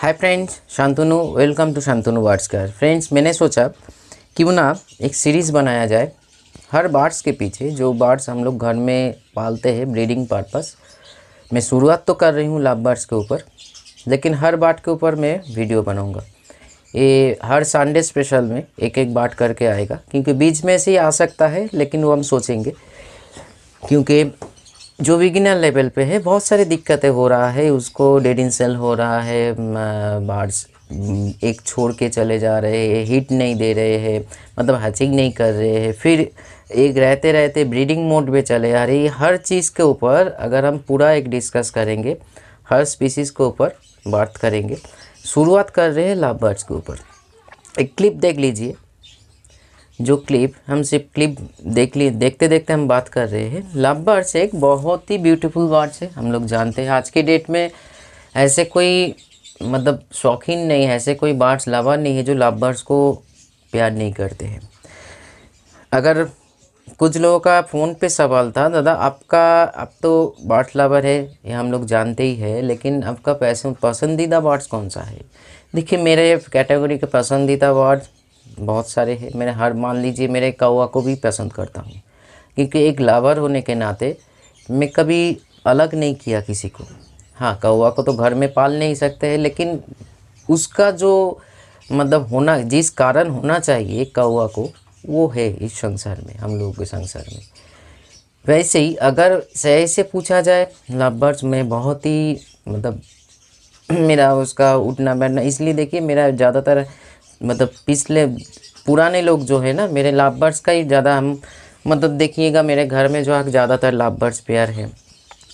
hi friends Shantanu welcome to Shantanu birds का friends मैंने सोचा क्यों ना एक सीरीज़ बनाया जाए हर बार्ड्स के पीछे जो बार्ड्स हम लोग घर में पालते हैं ब्रीडिंग पर्पस मैं शुरुआत तो कर रही हूँ लाभ बार्ड्स के ऊपर लेकिन हर बार्ड के ऊपर मैं वीडियो बनाऊँगा ये हर संडे स्पेशल में एक एक बाट करके आएगा क्योंकि बीच में से ही आ सकता है लेकिन वो हम सोचेंगे क्योंकि जो बिगिनर लेवल पे है बहुत सारी दिक्कतें हो रहा है उसको डेड इन सेल हो रहा है बार्ड्स एक छोड़ के चले जा रहे हैं हीट नहीं दे रहे हैं मतलब हैचिंग नहीं कर रहे हैं फिर एक रहते रहते ब्रीडिंग मोड पे चले आ रही हर चीज़ के ऊपर अगर हम पूरा एक डिस्कस करेंगे हर स्पीसीज़ के ऊपर बात करेंगे शुरुआत कर रहे हैं लाभ बर्ड्स के ऊपर एक क्लिप देख लीजिए जो क्लिप हम सिर्फ क्लिप देख लिए देखते देखते हम बात कर रहे हैं लव बर्ड्स एक बहुत ही ब्यूटीफुल बर्ड्स है हम लोग जानते हैं आज के डेट में ऐसे कोई मतलब शौकीन नहीं है ऐसे कोई बर्ड्स लवर नहीं है जो लव बर्ड्स को प्यार नहीं करते हैं अगर कुछ लोगों का फ़ोन पे सवाल था दादा आपका आप तो बर्ड्स लवर है ये हम लोग जानते ही है लेकिन आपका पैसे पसंदीदा बर्ड्स कौन सा है देखिए मेरे कैटेगरी के पसंदीदा बर्ड्स बहुत सारे हैं मेरे हर मान लीजिए मेरे कौवा को भी पसंद करता हूँ क्योंकि एक लावर होने के नाते मैं कभी अलग नहीं किया किसी को हाँ कौवा को तो घर में पाल नहीं सकते हैं लेकिन उसका जो मतलब होना जिस कारण होना चाहिए कौवा को वो है इस संसार में हम लोगों के संसार में वैसे ही अगर सही से पूछा जाए लव बर्ड्स में बहुत ही मतलब मेरा उसका उठना बैठना इसलिए देखिए मेरा ज़्यादातर मतलब पिछले पुराने लोग जो है ना मेरे लाभ बर्ड्स का ही ज़्यादा हम मतलब देखिएगा मेरे घर में जो है ज़्यादातर लाभ बर्ड्स पेयर है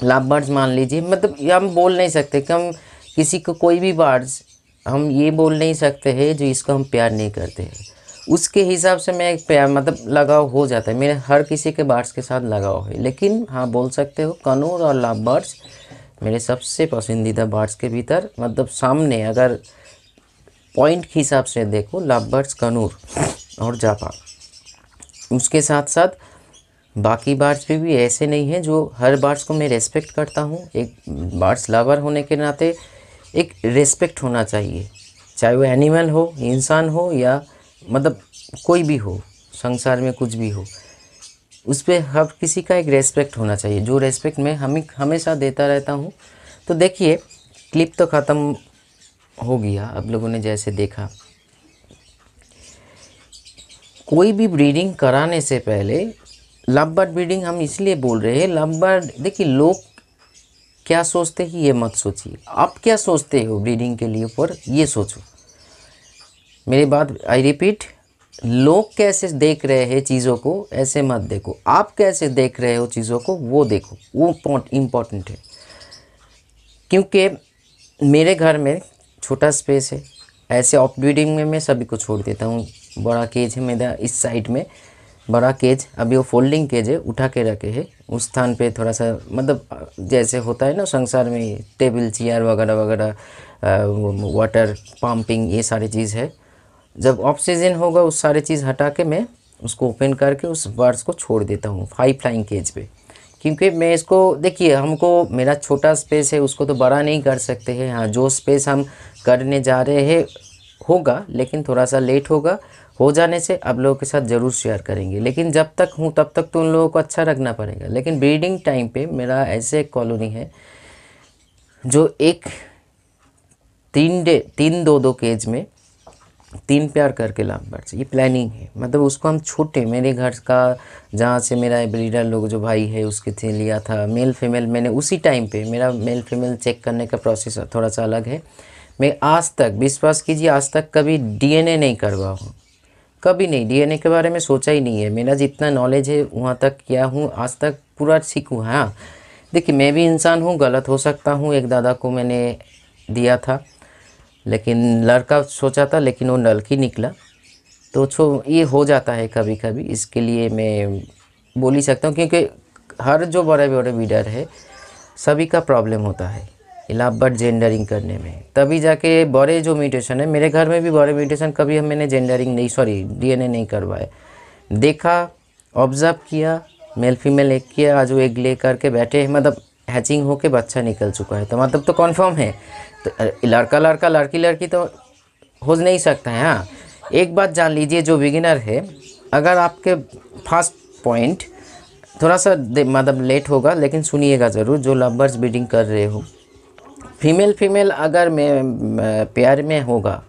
लाभ बर्ड्स मान लीजिए मतलब हम बोल नहीं सकते कि हम किसी को कोई भी बर्ड्स हम ये बोल नहीं सकते हैं जो इसको हम प्यार नहीं करते हैं उसके हिसाब से मैं प्यार मतलब लगाव हो जाता है मेरे हर किसी के बर्ड्स के साथ लगाव है लेकिन हाँ बोल सकते हो कनूर और लाभ बर्ड्स मेरे सबसे पसंदीदा बर्ड्स के भीतर मतलब सामने अगर पॉइंट के हिसाब से देखो लवबर्ड्स कनूर और जापान उसके साथ साथ बाकी बार्ड्स भी, भी ऐसे नहीं हैं जो हर बार्ड्स को मैं रेस्पेक्ट करता हूँ एक बार्ड्स लवर होने के नाते एक रेस्पेक्ट होना चाहिए चाहे वो एनिमल हो इंसान हो या मतलब कोई भी हो संसार में कुछ भी हो उस पर हर किसी का एक रेस्पेक्ट होना चाहिए जो रेस्पेक्ट मैं हम हमेशा देता रहता हूँ तो देखिए क्लिप तो ख़त्म हो गया आप लोगों ने जैसे देखा कोई भी ब्रीडिंग कराने से पहले लव बर्ड ब्रीडिंग हम इसलिए बोल रहे हैं लव बर्ड देखिए लोग क्या सोचते हैं ये मत सोचिए आप क्या सोचते हो ब्रीडिंग के लिए ऊपर ये सोचो मेरी बात आई रिपीट लोग कैसे देख रहे हैं चीज़ों को ऐसे मत देखो आप कैसे देख रहे हो चीज़ों को वो देखो वो इम्पोर्टेंट है क्योंकि मेरे घर में छोटा स्पेस है ऐसे ऑफ ब्रीडिंग में मैं सभी को छोड़ देता हूँ बड़ा केज है मेरा इस साइड में बड़ा केज अभी वो फोल्डिंग केज है उठा के रखे है उस स्थान पे थोड़ा सा मतलब जैसे होता है ना संसार में टेबल चेयर वगैरह वगैरह वाटर पंपिंग ये सारी चीज़ है जब ऑक्सीजन होगा उस सारे चीज़ हटा के मैं उसको ओपन करके उस बर्ड्स को छोड़ देता हूँ हाई फ्लाइंग केज पे क्योंकि मैं इसको देखिए हमको मेरा छोटा स्पेस है उसको तो बड़ा नहीं कर सकते हैं हाँ जो स्पेस हम करने जा रहे हैं होगा लेकिन थोड़ा सा लेट होगा हो जाने से आप लोगों के साथ ज़रूर शेयर करेंगे लेकिन जब तक हूँ तब तक तो उन लोगों को अच्छा रखना पड़ेगा लेकिन ब्रीडिंग टाइम पे मेरा ऐसे एक कॉलोनी है जो एक तीन डे तीन दो दो केज में तीन प्यार करके लाभ बढ़ ये प्लानिंग है मतलब उसको हम छोटे मेरे घर का जहाँ से मेरा ब्रीडर लोग जो भाई है उसके थे लिया था मेल फीमेल मैंने उसी टाइम पे मेरा मेल फीमेल चेक करने का प्रोसेस थोड़ा सा अलग है मैं आज तक विश्वास कीजिए आज तक कभी डीएनए नहीं करवा हूँ कभी नहीं डीएनए के बारे में सोचा ही नहीं है मेरा जितना नॉलेज है वहाँ तक क्या हूँ आज तक पूरा सीखूँ हाँ देखिए मैं भी इंसान हूँ गलत हो सकता हूँ एक दादा को मैंने दिया था लेकिन लड़का सोचा था लेकिन वो नलकी निकला तो छो ये हो जाता है कभी कभी इसके लिए मैं बोल ही सकता हूँ क्योंकि हर जो बड़े बड़े वीडर है सभी का प्रॉब्लम होता है लाभबर्ड जेंडरिंग करने में तभी जाके बड़े जो म्यूटेशन है मेरे घर में भी बड़े म्यूटेशन कभी हम मैंने जेंडरिंग नहीं सॉरी डीएनए नहीं करवाए देखा ऑब्ज़र्व किया मेल फीमेल एक किया आज वो एक ले करके बैठे मतलब हैचिंग होके बच्चा निकल चुका है तो मतलब तो कन्फर्म है तो लड़का लड़का लड़की लड़की तो हो नहीं सकता है हाँ एक बात जान लीजिए जो बिगिनर है अगर आपके फर्स्ट पॉइंट थोड़ा सा मतलब लेट होगा लेकिन सुनिएगा ज़रूर जो लवर्स बीडिंग कर रहे हो फीमेल फीमेल अगर मैं प्यार में होगा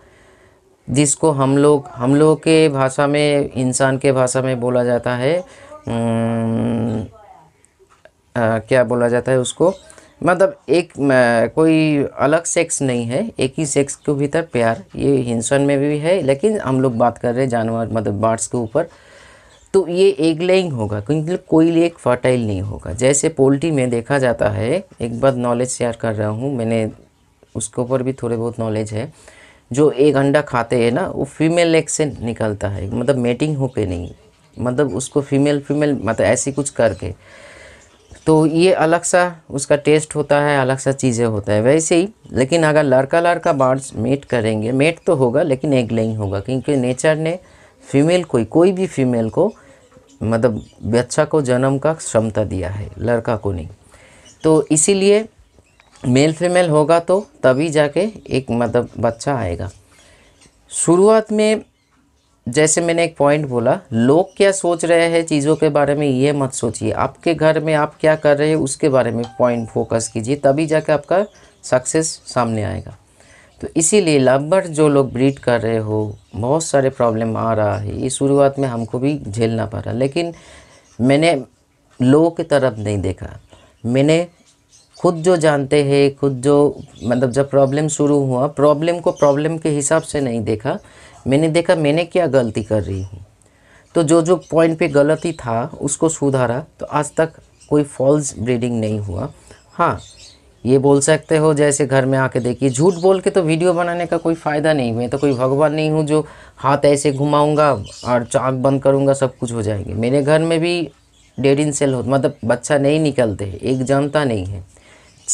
जिसको हम लोग हम लोग के भाषा में इंसान के भाषा में बोला जाता है आ, क्या बोला जाता है उसको मतलब एक कोई अलग सेक्स नहीं है एक ही सेक्स के भीतर प्यार ये इंसान में भी है लेकिन हम लोग बात कर रहे हैं जानवर मतलब बर्ड्स के ऊपर तो ये एग होगा क्योंकि कोई एक फर्टाइल नहीं होगा जैसे पोल्ट्री में देखा जाता है एक बार नॉलेज शेयर कर रहा हूँ मैंने उसके ऊपर भी थोड़े बहुत नॉलेज है जो एक अंडा खाते हैं ना वो फीमेल एग से निकलता है मतलब मेटिंग होके नहीं मतलब उसको फीमेल फीमेल मतलब ऐसी कुछ करके तो ये अलग सा उसका टेस्ट होता है अलग सा चीज़ें होता है वैसे ही लेकिन अगर लड़का लड़का बार्ड्स मेट करेंगे मेट तो होगा लेकिन एग लेइंग होगा क्योंकि नेचर ने फीमेल कोई कोई भी फीमेल को मतलब बच्चा को जन्म का क्षमता दिया है लड़का को नहीं तो इसीलिए मेल फीमेल होगा तो तभी जाके एक मतलब बच्चा आएगा शुरुआत में जैसे मैंने एक पॉइंट बोला लोग क्या सोच रहे हैं चीज़ों के बारे में ये मत सोचिए आपके घर में आप क्या कर रहे हैं उसके बारे में पॉइंट फोकस कीजिए तभी जाके आपका सक्सेस सामने आएगा तो इसीलिए लगभग जो लोग ब्रीड कर रहे हो बहुत सारे प्रॉब्लम आ रहा है ये शुरुआत में हमको भी झेलना पड़ा लेकिन मैंने लोगों की तरफ नहीं देखा मैंने खुद जो जानते हैं खुद जो मतलब जब प्रॉब्लम शुरू हुआ प्रॉब्लम को प्रॉब्लम के हिसाब से नहीं देखा मैंने देखा मैंने क्या गलती कर रही हूँ तो जो जो पॉइंट पे गलती था उसको सुधारा तो आज तक कोई फॉल्स ब्रीडिंग नहीं हुआ हाँ ये बोल सकते हो जैसे घर में आके देखिए झूठ बोल के तो वीडियो बनाने का कोई फ़ायदा नहीं मैं तो कोई भगवान नहीं हूँ जो हाथ ऐसे घुमाऊँगा और चाक बंद करूँगा सब कुछ हो जाएंगे मेरे घर में भी डेड इन सेल हो मतलब बच्चा नहीं निकलते एक जमता नहीं है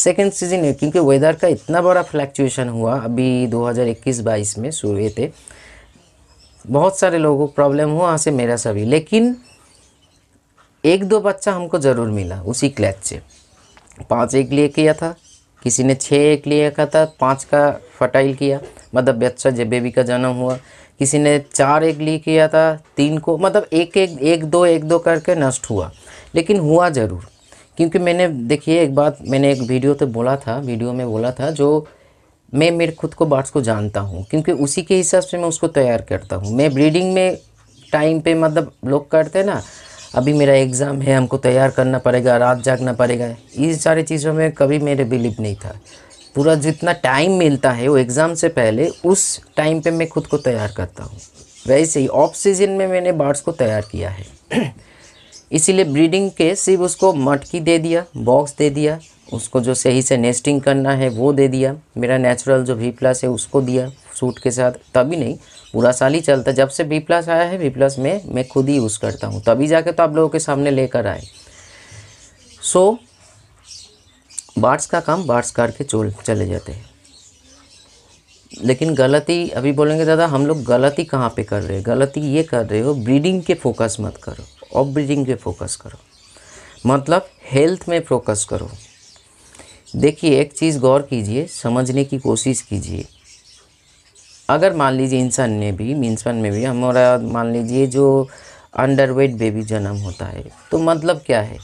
सेकेंड सीजन है क्योंकि वेदर का इतना बड़ा फ्लैक्चुएशन हुआ अभी 2021-22 में शुरू थे बहुत सारे लोगों को प्रॉब्लम हुआ वहाँ से मेरा सभी लेकिन एक दो बच्चा हमको ज़रूर मिला उसी क्लैच से पाँच एक लिए किया था किसी ने छः एक लिए का था पाँच का फर्टाइल किया मतलब बच्चा जब बेबी का जन्म हुआ किसी ने चार एक लिए किया था तीन को मतलब एक एक एक दो एक दो करके नष्ट हुआ लेकिन हुआ ज़रूर क्योंकि मैंने देखिए एक बात मैंने एक वीडियो तो बोला था वीडियो में बोला था जो मैं मेरे खुद को बाट्स को जानता हूँ क्योंकि उसी के हिसाब से मैं उसको तैयार करता हूँ मैं ब्रीडिंग में टाइम पे मतलब लोग करते ना अभी मेरा एग्ज़ाम है हमको तैयार करना पड़ेगा रात जागना पड़ेगा ये सारी चीज़ों में कभी मेरे बिलीव नहीं था पूरा जितना टाइम मिलता है वो एग्ज़ाम से पहले उस टाइम पे मैं खुद को तैयार करता हूँ वैसे ही ऑफ सीजन में मैंने बार्ड्स को तैयार किया है इसीलिए ब्रीडिंग के सिर्फ उसको मटकी दे दिया बॉक्स दे दिया उसको जो सही से नेस्टिंग करना है वो दे दिया मेरा नेचुरल जो वी प्लस है उसको दिया सूट के साथ तभी नहीं पूरा साल ही चलता है जब से बी प्लस आया है बी प्लस में मैं खुद ही यूज़ करता हूँ तभी जाके तो आप लोगों के सामने लेकर आए सो so, बार्स का काम बार्ड्स करके चोल चले जाते हैं लेकिन गलती अभी बोलेंगे दादा हम लोग गलती कहाँ पे कर रहे हैं गलती ये कर रहे हो ब्रीडिंग के फोकस मत करो ऑफ ब्रीडिंग पे फोकस करो मतलब हेल्थ में फोकस करो देखिए एक चीज़ गौर कीजिए समझने की कोशिश कीजिए अगर मान लीजिए इंसान में भी मीन्सपन में भी हमारा मान लीजिए जो अंडरवेट बेबी जन्म होता है तो मतलब क्या है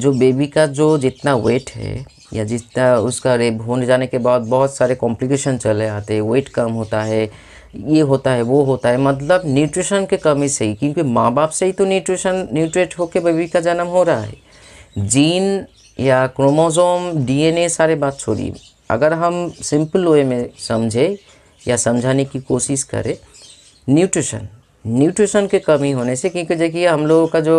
जो बेबी का जो जितना वेट है या जितना उसका रेप होने जाने के बाद बहुत सारे कॉम्प्लिकेशन चले आते हैं वेट कम होता है ये होता है वो होता है मतलब न्यूट्रिशन के कमी से ही क्योंकि माँ बाप से ही तो न्यूट्रिशन न्यूट्रेट होकर बेबी का जन्म हो रहा है जीन या क्रोमोजोम डीएनए सारे बात छोड़िए अगर हम सिंपल वे में समझे या समझाने की कोशिश करें न्यूट्रिशन न्यूट्रिशन के कमी होने से क्योंकि देखिए हम लोगों का जो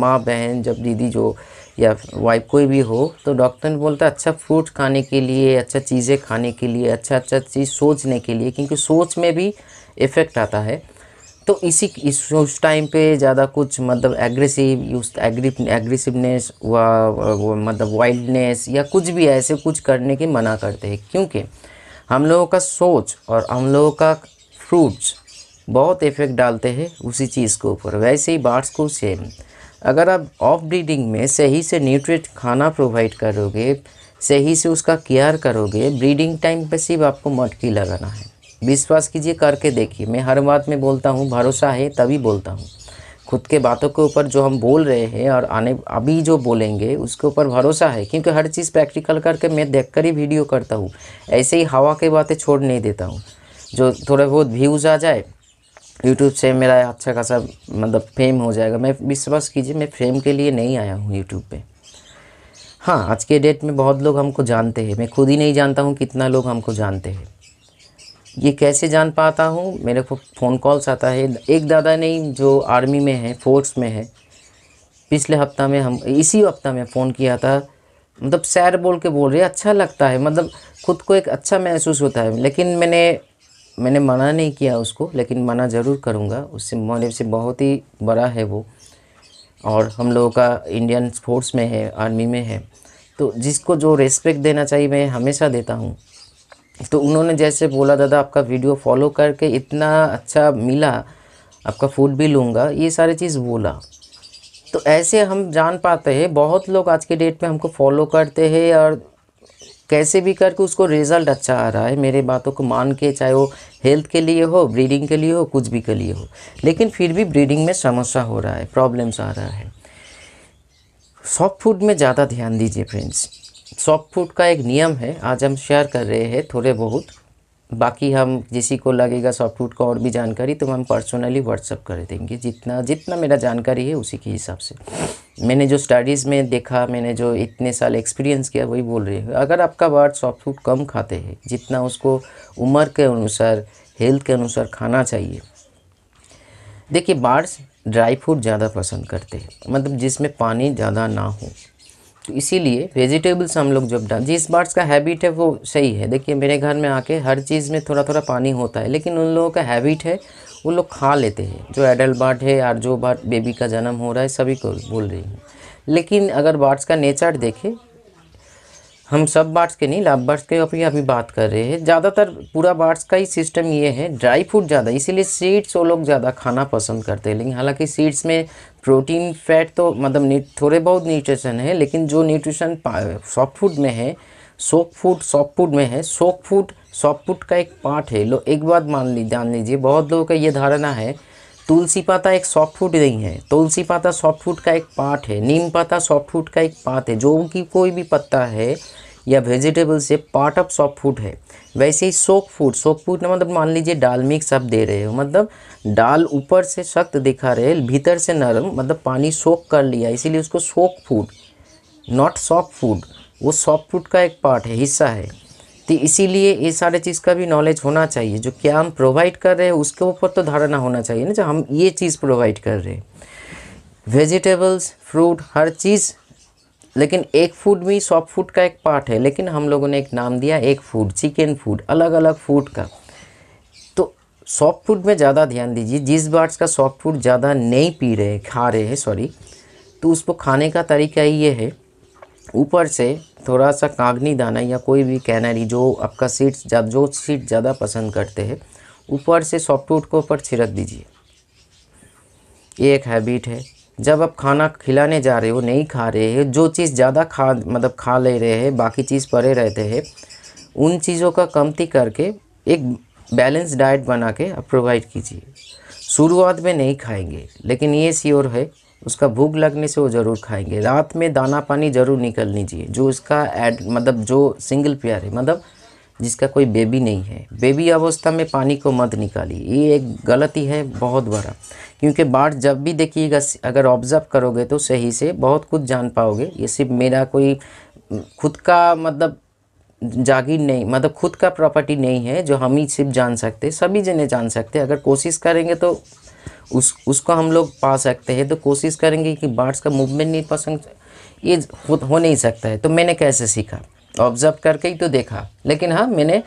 माँ बहन जब दीदी जो या वाइफ कोई भी हो तो डॉक्टर बोलता है अच्छा फ्रूट खाने के लिए अच्छा चीज़ें खाने के लिए अच्छा अच्छा चीज़ सोचने के लिए क्योंकि सोच में भी इफ़ेक्ट आता है तो इसी इस उस टाइम पे ज़्यादा कुछ मतलब एग्रेसिव यूज एग्री एग्रेसिवनेस व मतलब वाइल्डनेस या कुछ भी ऐसे कुछ करने के मना करते हैं क्योंकि हम लोगों का सोच और हम लोगों का फ्रूट्स बहुत इफ़ेक्ट डालते हैं उसी चीज़ के ऊपर वैसे ही बार्ड्स को सेम अगर आप ऑफ ब्रीडिंग में सही से न्यूट्रिट खाना प्रोवाइड करोगे सही से उसका केयर करोगे ब्रीडिंग टाइम पर सिर्फ आपको मटकी लगाना है विश्वास कीजिए करके देखिए मैं हर बात में बोलता हूँ भरोसा है तभी बोलता हूँ खुद के बातों के ऊपर जो हम बोल रहे हैं और आने अभी जो बोलेंगे उसके ऊपर भरोसा है क्योंकि हर चीज़ प्रैक्टिकल करके मैं देख कर ही वीडियो करता हूँ ऐसे ही हवा की बातें छोड़ नहीं देता हूँ जो थोड़ा बहुत व्यूज़ आ जाए यूट्यूब से मेरा अच्छा खासा मतलब फेम हो जाएगा मैं विश्वास कीजिए मैं फेम के लिए नहीं आया हूँ यूट्यूब पर हाँ आज के डेट में बहुत लोग हमको जानते हैं मैं खुद ही नहीं जानता हूँ कितना लोग हमको जानते हैं ये कैसे जान पाता हूँ मेरे को फ़ोन कॉल्स आता है एक दादा नहीं जो आर्मी में है फोर्स में है पिछले हफ्ता में हम इसी हफ्ता में फ़ोन किया था मतलब सैर बोल के बोल रहे अच्छा लगता है मतलब खुद को एक अच्छा महसूस होता है लेकिन मैंने मैंने मना नहीं किया उसको लेकिन मना ज़रूर करूँगा उससे मेरे से बहुत ही बड़ा है वो और हम लोगों का इंडियन स्पोर्ट्स में है आर्मी में है तो जिसको जो रेस्पेक्ट देना चाहिए मैं हमेशा देता हूँ तो उन्होंने जैसे बोला दादा आपका वीडियो फॉलो करके इतना अच्छा मिला आपका फूड भी लूँगा ये सारी चीज़ बोला तो ऐसे हम जान पाते हैं बहुत लोग आज के डेट में हमको फॉलो करते हैं और कैसे भी करके उसको रिज़ल्ट अच्छा आ रहा है मेरे बातों को मान के चाहे वो हेल्थ के लिए हो ब्रीडिंग के लिए हो कुछ भी के लिए हो लेकिन फिर भी ब्रीडिंग में समस्या हो रहा है प्रॉब्लम्स आ रहा है सॉफ्ट फूड में ज़्यादा ध्यान दीजिए फ्रेंड्स सॉफ्ट फूड का एक नियम है आज हम शेयर कर रहे हैं थोड़े बहुत बाकी हम किसी को लगेगा सॉफ्ट फूड का और भी जानकारी तो हम पर्सनली व्हाट्सअप कर देंगे जितना जितना मेरा जानकारी है उसी के हिसाब से मैंने जो स्टडीज़ में देखा मैंने जो इतने साल एक्सपीरियंस किया वही बोल रही हूँ अगर आपका बर्ड सॉफ्ट फूड कम खाते हैं जितना उसको उम्र के अनुसार हेल्थ के अनुसार खाना चाहिए देखिए बार्ड्स ड्राई फ्रूट ज़्यादा पसंद करते हैं मतलब जिसमें पानी ज़्यादा ना हो तो इसीलिए वेजिटेबल्स हम लोग जब डाल जिस बर्ड्स का हैबिट है वो सही है देखिए मेरे घर में आके हर चीज़ में थोड़ा थोड़ा पानी होता है लेकिन उन लोगों का हैबिट है वो लोग खा लेते हैं जो एडल्ट बर्ड है और जो बर्ड बेबी का जन्म हो रहा है सभी को बोल रही हूँ लेकिन अगर बर्ड्स का नेचर देखें हम सब बार्ड्स के नहीं लाभ बार्ड्स के अभी अभी बात कर रहे हैं ज़्यादातर पूरा बार्ड्स का ही सिस्टम ये है ड्राई फ्रूट ज़्यादा इसीलिए सीड्स वो लोग ज़्यादा खाना पसंद करते हैं लेकिन हालांकि सीड्स में प्रोटीन फैट तो मतलब थोड़े बहुत न्यूट्रिशन है लेकिन जो न्यूट्रिशन सॉफ्ट फूड में है सॉफ्ट फूड सॉफ्ट फूड में है सॉफ्ट फूड सॉफ्ट फूड का एक पार्ट है लो एक बात मान ली जान लीजिए बहुत लोगों का ये धारणा है तुलसी पाता एक सॉफ्ट फूड नहीं है तुलसी पाता सॉफ्ट फूड का एक पार्ट है नीम पाता सॉफ्ट फूड का एक पार्ट है जो कि कोई भी पत्ता है या वेजिटेबल से पार्ट ऑफ सॉफ्ट फूड है वैसे ही सोक फूड सोक फूड मतलब मान लीजिए डाल मिक्स आप दे रहे हो मतलब डाल ऊपर से सख्त दिखा रहे भीतर से नरम मतलब पानी सोक कर लिया इसीलिए उसको soak food not soft food वो सॉफ्ट फूड का एक पार्ट है हिस्सा है तो इसीलिए ये सारे चीज़ का भी नॉलेज होना चाहिए जो क्या हम प्रोवाइड कर रहे हैं उसके ऊपर तो धारणा होना चाहिए ना जो हम ये चीज़ प्रोवाइड कर रहे हैं वेजिटेबल्स फ्रूट हर चीज़ लेकिन एक फूड भी सॉफ्ट फूड का एक पार्ट है लेकिन हम लोगों ने एक नाम दिया एक फूड चिकन फूड अलग अलग फूड का तो सॉफ्ट फूड में ज़्यादा ध्यान दीजिए जिस बार्ड्स का सॉफ्ट फूड ज़्यादा नहीं पी रहे खा रहे हैं सॉरी तो उसको खाने का तरीका ये है ऊपर से थोड़ा सा कागनी दाना या कोई भी कैनरी जो आपका सीड्स जो सीड ज़्यादा पसंद करते हैं ऊपर से सॉफ्टवुड को ऊपर छिड़क दीजिए ये एक हैबिट है जब आप खाना खिलाने जा रहे हो नहीं खा रहे हैं जो चीज़ ज़्यादा खा मतलब खा ले रहे हैं बाकी चीज़ पड़े रहते हैं उन चीज़ों का कमती करके एक बैलेंस डाइट बना के आप प्रोवाइड कीजिए शुरुआत में नहीं खाएंगे लेकिन ये श्योर है उसका भूख लगने से वो ज़रूर खाएंगे रात में दाना पानी ज़रूर निकल लीजिए जो उसका एड मतलब जो सिंगल पेयर है मतलब जिसका कोई बेबी नहीं है बेबी अवस्था में पानी को मत निकालिए ये एक गलती है बहुत बड़ा क्योंकि बाढ़ जब भी देखिएगा अगर ऑब्ज़र्व करोगे तो सही से बहुत कुछ जान पाओगे ये सिर्फ मेरा कोई खुद का मतलब जागीर नहीं मतलब खुद का प्रॉपर्टी नहीं है जो हम ही सिर्फ जान सकते सभी जने जान सकते अगर कोशिश करेंगे तो उस उसको हम लोग पा सकते हैं तो कोशिश करेंगे कि बर्ड्स का मूवमेंट नहीं पसंद ये हो, हो नहीं सकता है तो मैंने कैसे सीखा ऑब्ज़र्व करके ही तो देखा लेकिन हाँ मैंने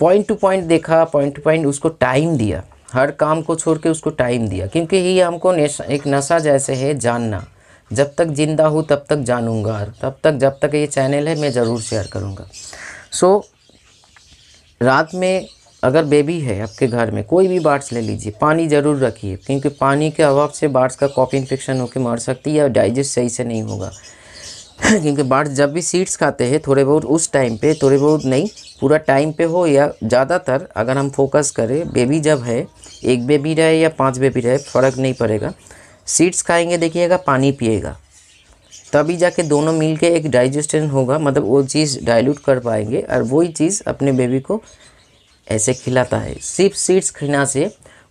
पॉइंट टू पॉइंट देखा पॉइंट टू पॉइंट उसको टाइम दिया हर काम को छोड़ के उसको टाइम दिया क्योंकि ये हमको एक नशा जैसे है जानना जब तक ज़िंदा हूँ तब तक जानूंगा तब तक जब तक ये चैनल है मैं ज़रूर शेयर करूँगा सो so, रात में अगर बेबी है आपके घर में कोई भी बार्ड्स ले लीजिए पानी ज़रूर रखिए क्योंकि पानी के अभाव से बार्ड्स का कॉपी इन्फेक्शन होकर मर सकती है या डाइजेस्ट सही से नहीं होगा क्योंकि बार्ड्स जब भी सीड्स खाते हैं थोड़े बहुत उस टाइम पे थोड़े बहुत नहीं पूरा टाइम पे हो या ज़्यादातर अगर हम फोकस करें बेबी जब है एक बेबी रहे या पाँच बेबी रहे फ़र्क नहीं पड़ेगा सीड्स खाएँगे देखिएगा पानी पिएगा तभी जाके दोनों मिल के एक डाइजेशन होगा मतलब वो चीज़ डायल्यूट कर पाएंगे और वही चीज़ अपने बेबी को ऐसे खिलाता है सिर्फ सीड्स खिलना से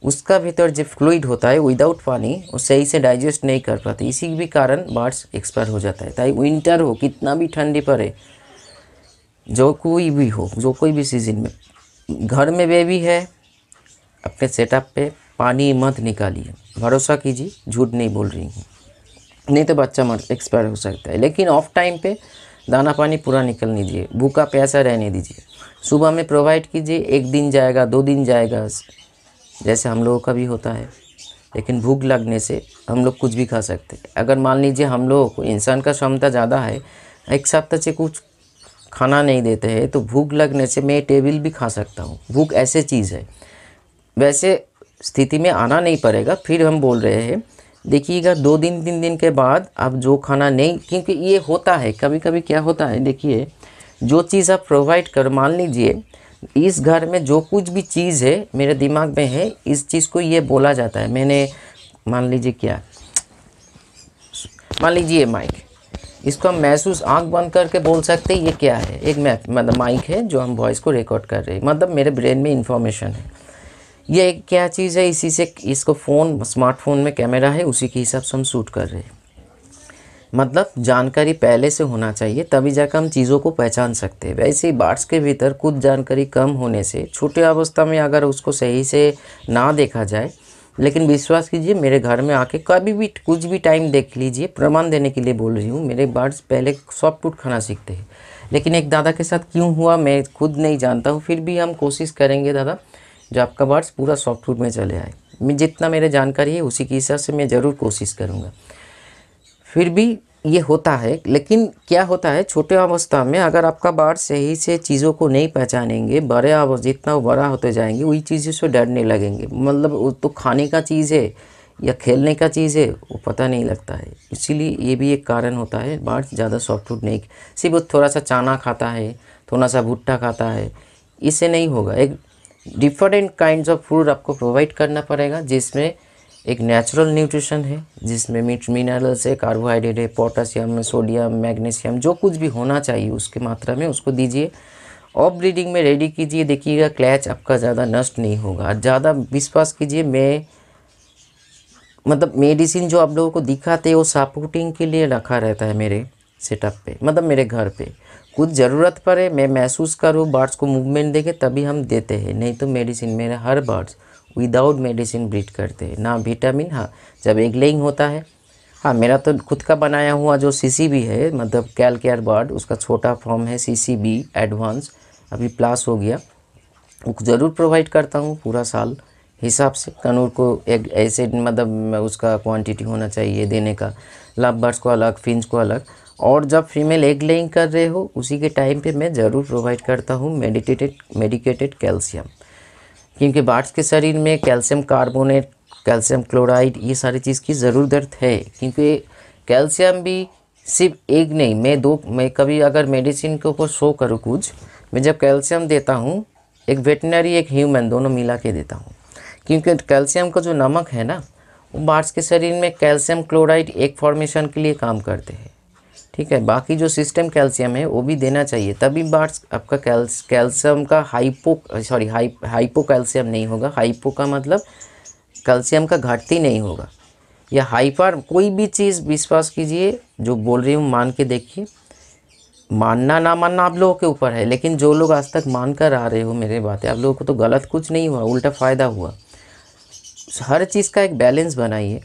उसका भीतर जो फ्लूड होता है विदाउट पानी वो सही से डाइजेस्ट नहीं कर पाते इसी भी कारण बर्ड्स एक्सपायर हो जाता है ताकि विंटर हो कितना भी ठंडी पड़े जो कोई भी हो जो कोई भी सीजन में घर में बेबी है अपने सेटअप पे पानी मत निकालिए भरोसा कीजिए झूठ नहीं बोल रही हूँ नहीं तो बच्चा मर एक्सपायर हो सकता है लेकिन ऑफ टाइम पे दाना पानी पूरा नहीं दिए भूखा प्यासा रहने दीजिए सुबह में प्रोवाइड कीजिए एक दिन जाएगा दो दिन जाएगा जैसे हम लोगों का भी होता है लेकिन भूख लगने से हम लोग कुछ भी खा सकते हैं अगर मान लीजिए हम लोगों को इंसान का क्षमता ज़्यादा है एक सप्ताह से कुछ खाना नहीं देते हैं तो भूख लगने से मैं टेबल भी खा सकता हूँ भूख ऐसे चीज़ है वैसे स्थिति में आना नहीं पड़ेगा फिर हम बोल रहे हैं देखिएगा दो दिन तीन दिन के बाद आप जो खाना नहीं क्योंकि ये होता है कभी कभी क्या होता है देखिए जो चीज़ आप प्रोवाइड कर मान लीजिए इस घर में जो कुछ भी चीज़ है मेरे दिमाग में है इस चीज़ को ये बोला जाता है मैंने मान लीजिए क्या मान लीजिए माइक इसको हम महसूस आंख बंद करके बोल सकते हैं ये क्या है एक मतलब माइक है जो हम वॉइस को रिकॉर्ड कर रहे हैं मतलब मेरे ब्रेन में इंफॉर्मेशन है ये क्या चीज़ है इसी से इसको फ़ोन स्मार्टफोन में कैमरा है उसी के हिसाब से हम शूट कर रहे हैं मतलब जानकारी पहले से होना चाहिए तभी जाकर हम चीज़ों को पहचान सकते हैं वैसे ही बार्ड्स के भीतर कुछ जानकारी कम होने से छोटे अवस्था में अगर उसको सही से ना देखा जाए लेकिन विश्वास कीजिए मेरे घर में आके कभी भी कुछ भी टाइम देख लीजिए प्रमाण देने के लिए बोल रही हूँ मेरे बर्ड्स पहले सॉफ्ट फूड खाना सीखते हैं लेकिन एक दादा के साथ क्यों हुआ मैं खुद नहीं जानता हूँ फिर भी हम कोशिश करेंगे दादा जो आपका बर्ड्स पूरा सॉफ्ट फूड में चले आए जितना मेरे जानकारी है उसी के हिसाब से मैं ज़रूर कोशिश करूँगा फिर भी ये होता है लेकिन क्या होता है छोटे अवस्था में अगर आपका बाढ़ सही से चीज़ों को नहीं पहचानेंगे बड़े अवस्था जितना बड़ा होते जाएंगे वही चीज़ों से डरने लगेंगे मतलब वो तो खाने का चीज़ है या खेलने का चीज़ है वो पता नहीं लगता है इसीलिए ये भी एक कारण होता है बाढ़ ज़्यादा सॉफ्ट वुड नहीं सिर्फ वो थोड़ा सा चाना खाता है थोड़ा सा भुट्टा खाता है इससे नहीं होगा एक डिफरेंट काइंड ऑफ फूड आपको प्रोवाइड करना पड़ेगा जिसमें एक नेचुरल न्यूट्रिशन है जिसमें मिट मिनरल्स है कार्बोहाइड्रेट है पोटासियम सोडियम मैग्नीशियम जो कुछ भी होना चाहिए उसके मात्रा में उसको दीजिए ऑफ ब्रीडिंग में रेडी कीजिए देखिएगा क्लैच आपका ज़्यादा नष्ट नहीं होगा ज़्यादा विश्वास कीजिए मैं मतलब मेडिसिन जो आप लोगों को दिखाते वो सपोर्टिंग के लिए रखा रहता है मेरे सेटअप पे मतलब मेरे घर पे कुछ ज़रूरत पड़े मैं महसूस करूँ बर्ड्स को मूवमेंट देखे तभी हम देते हैं नहीं तो मेडिसिन मेरे हर बर्ड्स विदाउट मेडिसिन ब्रीड करते हैं ना विटामिन हाँ जब एगलेइंग होता है हाँ मेरा तो खुद का बनाया हुआ जो सी बी है मतलब कैल केयर बर्ड उसका छोटा फॉर्म है सी सी बी एडवांस अभी प्लास हो गया वो ज़रूर प्रोवाइड करता हूँ पूरा साल हिसाब से कनूर को एक ऐसे मतलब उसका क्वांटिटी होना चाहिए देने का लव बर्ड्स को अलग फिंच को अलग और जब फीमेल एग लेइंग कर रहे हो उसी के टाइम पे मैं ज़रूर प्रोवाइड करता हूँ मेडिटेटेड मेडिकेटेड कैल्शियम क्योंकि बाट्स के शरीर में कैल्शियम कार्बोनेट कैल्शियम क्लोराइड ये सारी चीज़ की ज़रूरत है क्योंकि कैल्शियम भी सिर्फ एक नहीं मैं दो मैं कभी अगर मेडिसिन के ऊपर शो करूँ कुछ मैं जब कैल्शियम देता हूँ एक वेटनरी एक ह्यूमन दोनों मिला के देता हूँ क्योंकि कैल्शियम का जो नमक है ना वो बाट्स के शरीर में कैल्शियम क्लोराइड एक फॉर्मेशन के लिए काम करते हैं ठीक है बाकी जो सिस्टम कैल्शियम है वो भी देना चाहिए तभी बार्स आपका कैल्स कैल्शियम का hypo sorry hyp hypo calcium नहीं होगा हाइपो का मतलब कैल्शियम का घटती नहीं होगा या हाइपर कोई भी चीज़ विश्वास कीजिए जो बोल रही हूँ मान के देखिए मानना ना मानना आप लोगों के ऊपर है लेकिन जो लोग आज तक मान कर आ रहे हो मेरे बातें आप लोगों को तो गलत कुछ नहीं हुआ उल्टा फ़ायदा हुआ हर चीज़ का एक बैलेंस बनाइए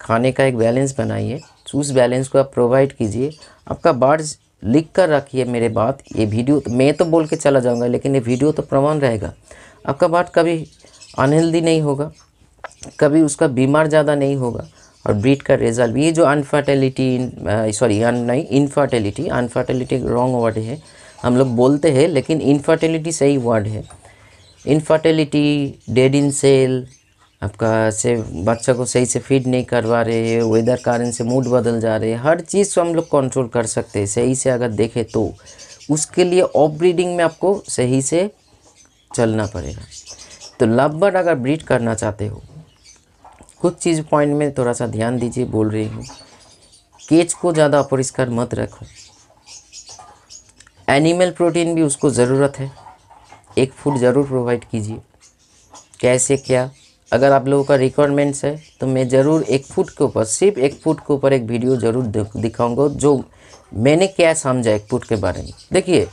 खाने का एक बैलेंस बनाइए उस बैलेंस को आप प्रोवाइड कीजिए आपका बार्ज लिख कर रखिए मेरे बात ये वीडियो तो मैं तो बोल के चला जाऊँगा लेकिन ये वीडियो तो प्रमाण रहेगा आपका बार्ड कभी अनहेल्दी नहीं होगा कभी उसका बीमार ज़्यादा नहीं होगा और ब्रीड का रिजल्ट ये जो अनफर्टिलिटी सॉरी अन नहीं इनफर्टिलिटी अनफर्टिलिटी रॉन्ग वर्ड है हम लोग बोलते हैं लेकिन इनफर्टिलिटी सही वर्ड है इनफर्टिलिटी डेड इन सेल आपका से बच्चा को सही से फीड नहीं करवा रहे है वेदर कारण से मूड बदल जा रहे हैं हर चीज़ को हम लोग कंट्रोल कर सकते हैं सही से अगर देखें तो उसके लिए ऑफ ब्रीडिंग में आपको सही से चलना पड़ेगा तो लव बर्ड अगर ब्रीड करना चाहते हो कुछ चीज़ पॉइंट में थोड़ा सा ध्यान दीजिए बोल रही हूँ केच को ज़्यादा अपरिष्कार मत रखो एनिमल प्रोटीन भी उसको ज़रूरत है एक फूड ज़रूर प्रोवाइड कीजिए कैसे क्या अगर आप लोगों का रिक्वायरमेंट्स है तो मैं ज़रूर एक फुट के ऊपर सिर्फ एक फुट के ऊपर एक वीडियो ज़रूर दिखाऊंगा जो मैंने क्या समझा एक फुट के बारे में देखिए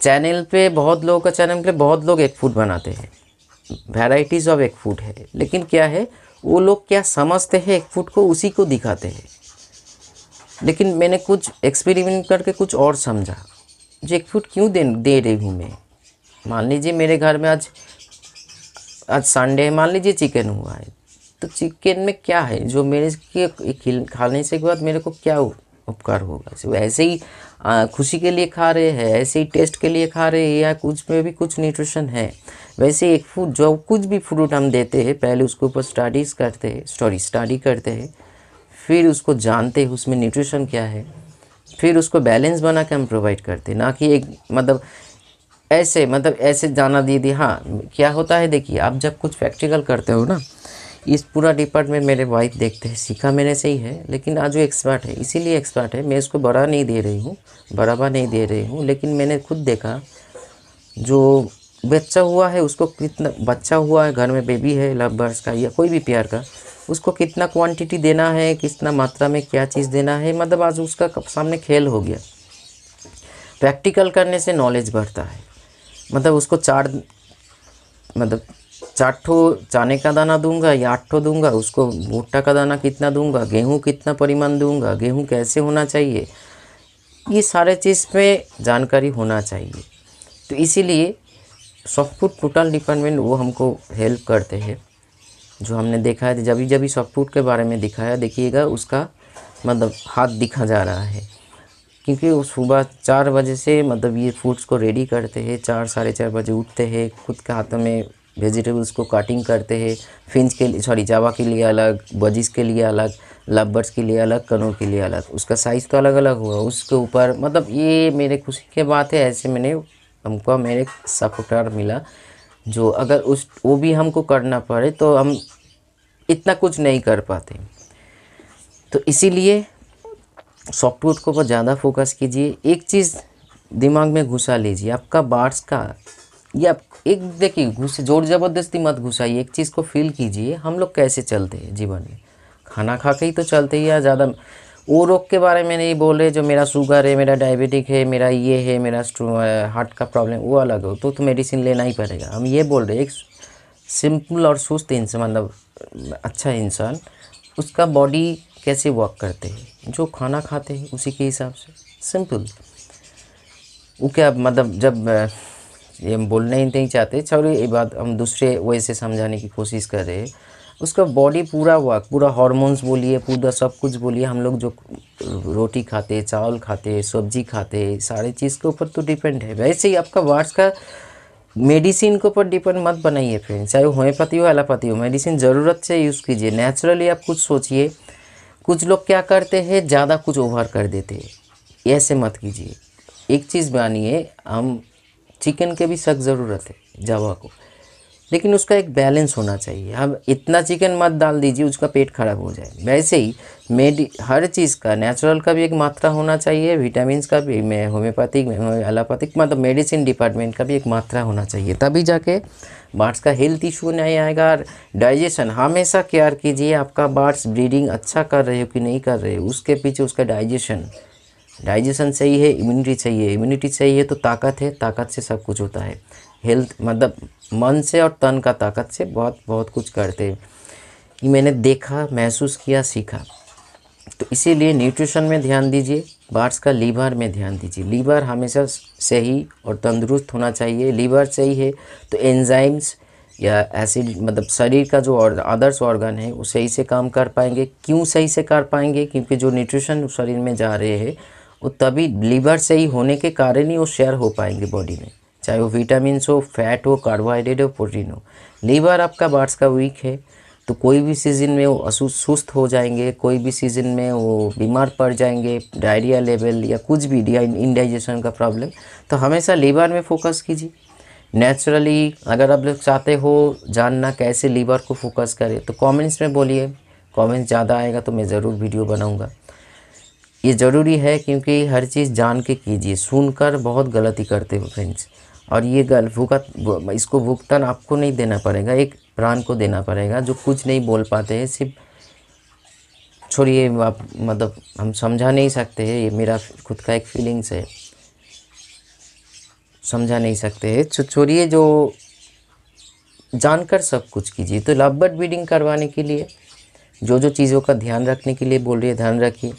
चैनल पे बहुत लोगों का चैनल पे बहुत लोग एक फुट बनाते हैं वेराइटीज़ ऑफ एक फुट है लेकिन क्या है वो लोग क्या समझते हैं एक फुट को उसी को दिखाते हैं लेकिन मैंने कुछ एक्सपेरिमेंट करके कुछ और समझा जो एक फुट क्यों दे दे रही हूँ मैं मान लीजिए मेरे घर में आज आज संडे मान लीजिए चिकन हुआ है तो चिकन में क्या है जो मेरे खाने से के बाद मेरे को क्या उपकार होगा सिर्फ ऐसे ही खुशी के लिए खा रहे हैं ऐसे ही टेस्ट के लिए खा रहे हैं या कुछ में भी कुछ न्यूट्रिशन है वैसे एक फूड जो कुछ भी फ्रूट हम देते हैं पहले उसके ऊपर स्टडीज़ करते हैं स्टोरी स्टडी करते हैं फिर उसको जानते हैं उसमें न्यूट्रिशन क्या है फिर उसको बैलेंस बना के हम प्रोवाइड करते हैं ना कि एक मतलब ऐसे मतलब ऐसे जाना दिए दिए हाँ क्या होता है देखिए आप जब कुछ प्रैक्टिकल करते हो ना इस पूरा डिपार्टमेंट मेरे वाइफ देखते हैं सीखा मैंने सही है लेकिन आज वो एक्सपर्ट है इसीलिए एक्सपर्ट है मैं इसको बड़ा नहीं दे रही हूँ बराबर नहीं दे रही हूँ लेकिन मैंने खुद देखा जो बच्चा हुआ है उसको कितना बच्चा हुआ है घर में बेबी है लव बर्स का या कोई भी प्यार का उसको कितना क्वांटिटी देना है कितना मात्रा में क्या चीज़ देना है मतलब आज उसका सामने खेल हो गया प्रैक्टिकल करने से नॉलेज बढ़ता है मतलब उसको चार मतलब चार ठो चने का दाना दूंगा या आठ दूंगा उसको भुट्टा का दाना कितना दूंगा गेहूँ कितना परिमाण दूंगा गेहूँ कैसे होना चाहिए ये सारे चीज़ पे जानकारी होना चाहिए तो इसीलिए सॉफ्ट टोटल डिपार्टमेंट वो हमको हेल्प करते हैं जो हमने देखा है जब भी जब भी सॉफ्ट के बारे में दिखाया देखिएगा उसका मतलब हाथ दिखा जा रहा है क्योंकि वो सुबह चार बजे से मतलब ये फूड्स को रेडी करते हैं चार साढ़े चार बजे उठते हैं खुद के हाथों में वेजिटेबल्स को कटिंग करते हैं फिंच के लिए सॉरी जावा के लिए अलग बजिस के लिए अलग लबर्स के लिए अलग कनों के लिए अलग उसका साइज़ तो अलग अलग हुआ उसके ऊपर मतलब ये मेरे खुशी की बात है ऐसे मैंने हमको मेरे सपोर्टर मिला जो अगर उस वो भी हमको करना पड़े तो हम इतना कुछ नहीं कर पाते तो इसीलिए सॉफ्ट वुड को ज़्यादा फोकस कीजिए एक चीज़ दिमाग में घुसा लीजिए आपका बार्स का ये आप एक देखिए घुस जोर ज़बरदस्ती मत घुसाइए एक चीज़ को फील कीजिए हम लोग कैसे चलते हैं जीवन में खाना खा के ही तो चलते ही या ज़्यादा वो रोग के बारे में नहीं बोल रहे जो मेरा शुगर है मेरा डायबिटिक है मेरा ये है मेरा हार्ट का प्रॉब्लम वो अलग हो तो, तो मेडिसिन लेना ही पड़ेगा हम ये बोल रहे एक सिंपल और सुस्त इंसान मतलब अच्छा इंसान उसका बॉडी कैसे वॉक करते हैं जो खाना खाते हैं उसी के हिसाब से सिंपल वो क्या मतलब जब ये हम बोलना ही नहीं चाहते चलो ये बात हम दूसरे वजह से समझाने की कोशिश कर रहे हैं उसका बॉडी पूरा वर्क पूरा हार्मोन्स बोलिए पूरा सब कुछ बोलिए हम लोग जो रोटी खाते चावल खाते सब्जी खाते सारे चीज़ के ऊपर तो डिपेंड है वैसे ही आपका वर्ड्स का मेडिसिन के ऊपर डिपेंड मत बनाइए फ्रेंड चाहे होम्योपैथी हो एलोपैथी हो मेडिसिन ज़रूरत से यूज़ कीजिए नेचुरली आप कुछ सोचिए कुछ लोग क्या करते हैं ज़्यादा कुछ ओवर कर देते हैं ऐसे मत कीजिए एक चीज़ मानिए हम चिकन के भी सख्त ज़रूरत है जावा को लेकिन उसका एक बैलेंस होना चाहिए अब इतना चिकन मत डाल दीजिए उसका पेट खराब हो जाए वैसे ही मेड हर चीज़ का नेचुरल का भी एक मात्रा होना चाहिए विटामिन का भी होम्योपैथिक एलोपैथिक मतलब मेडिसिन डिपार्टमेंट का भी एक मात्रा होना चाहिए तभी जाके बार्ड्स का हेल्थ इशू नहीं आएगा और डाइजेशन हमेशा केयर कीजिए आपका बार्ड्स ब्रीडिंग अच्छा कर रहे हो कि नहीं कर रहे हो उसके पीछे उसका डाइजेशन डाइजेशन सही है इम्यूनिटी चाहिए इम्यूनिटी चाहिए तो ताकत है ताकत से सब कुछ होता है हेल्थ मतलब मन से और तन का ताकत से बहुत बहुत कुछ करते हैं कि मैंने देखा महसूस किया सीखा तो इसीलिए न्यूट्रिशन में ध्यान दीजिए बार्स का लीवर में ध्यान दीजिए लीवर हमेशा सही और तंदुरुस्त होना चाहिए लीवर सही है तो एंजाइम्स या एसिड मतलब शरीर का जो अदर्स आदर्श ऑर्गन है वो सही से काम कर पाएंगे क्यों सही से कर पाएंगे क्योंकि जो न्यूट्रिशन शरीर में जा रहे हैं वो तभी लीवर सही होने के कारण ही वो शेयर हो पाएंगे बॉडी में चाहे वो विटामिन हो फैट हो कार्बोहाइड्रेट हो प्रोटीन हो लीवर आपका बार्स का वीक है तो कोई भी सीज़न में वो सुस्त हो जाएंगे कोई भी सीज़न में वो बीमार पड़ जाएंगे डायरिया लेवल या कुछ भी इनडाइजेशन का प्रॉब्लम तो हमेशा लीवर में फोकस कीजिए नेचुरली अगर आप लोग चाहते हो जानना कैसे लीवर को फोकस करें तो कमेंट्स में बोलिए कमेंट्स ज़्यादा आएगा तो मैं ज़रूर वीडियो बनाऊँगा ये ज़रूरी है क्योंकि हर चीज़ जान के कीजिए सुनकर बहुत गलती करते हो फ्रेंड्स और ये गल्फू का इसको भुगतान आपको नहीं देना पड़ेगा एक प्राण को देना पड़ेगा जो कुछ नहीं बोल पाते हैं सिर्फ छोड़िए आप मतलब हम समझा नहीं सकते हैं ये मेरा खुद का एक फीलिंग्स है समझा नहीं सकते हैं तो छोड़िए जो जानकर सब कुछ कीजिए तो लव बर्ड ब्रीडिंग करवाने के लिए जो जो चीज़ों का ध्यान रखने के लिए बोल रही है ध्यान रखिए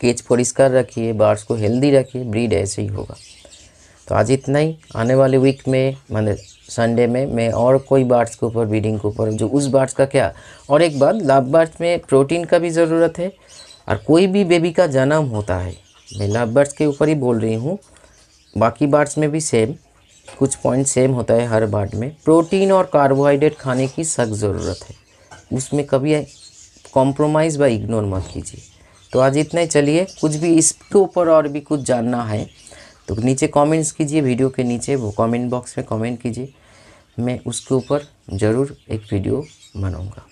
केच परिष्कार रखिए बार्स को हेल्दी रखिए ब्रीड ऐसे ही होगा तो आज इतना ही आने वाले वीक में मैंने संडे में मैं और कोई बार्ड्स के ऊपर ब्रीडिंग के ऊपर जो उस बार्ड्स का क्या और एक बात लाभ बार्ड्स में प्रोटीन का भी ज़रूरत है और कोई भी बेबी का जन्म होता है मैं लाभ बार्ड्स के ऊपर ही बोल रही हूँ बाकी बार्ड्स में भी सेम कुछ पॉइंट सेम होता है हर बार्ड में प्रोटीन और कार्बोहाइड्रेट खाने की सख्त ज़रूरत है उसमें कभी कॉम्प्रोमाइज़ व इग्नोर मत कीजिए तो आज इतना ही चलिए कुछ भी इसके ऊपर और भी कुछ जानना है तो नीचे कमेंट्स कीजिए वीडियो के नीचे वो कमेंट बॉक्स में कमेंट कीजिए मैं उसके ऊपर ज़रूर एक वीडियो बनाऊँगा